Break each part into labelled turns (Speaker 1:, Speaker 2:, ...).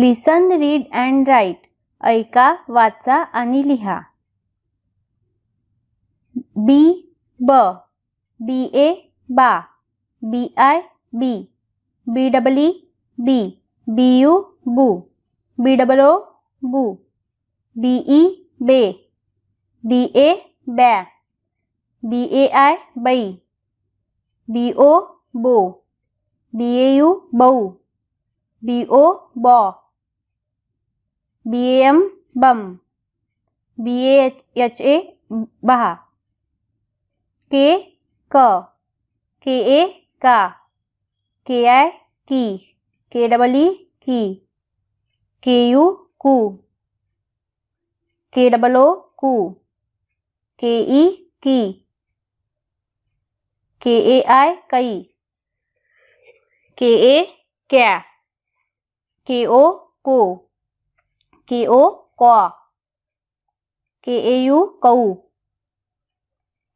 Speaker 1: listen read and right ऐका वाचा आणि लिहा बी ब बी ए बा B I B B double B B U बू बी डबल ओ बू बी ई बे बी ए बे बी ए आय बई बी ओ बो बी ए यू बऊ बी ओ बॉ बी ए एम बम बी एच ए बहा के क के ए का के आई की के डबल ई की के यू कू के डबल ओ कू के ई की के ए आई कई के ए क्या के ओ को के ओ कॉ के ए यू कऊ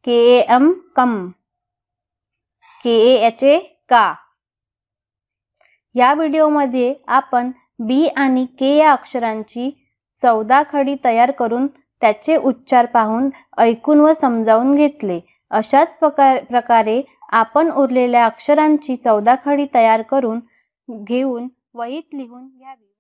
Speaker 1: के ए एम कम के ए एच ए का या व्हिडिओमध्ये आपण बी आणि के या अक्षरांची चौदा खडी तयार करून त्याचे उच्चार पाहून ऐकून व समजावून घेतले अशाच प्रकार प्रकारे आपण उरलेल्या अक्षरांची चौदा खडी तयार करून घेऊन
Speaker 2: वहीत लिहून घ्यावी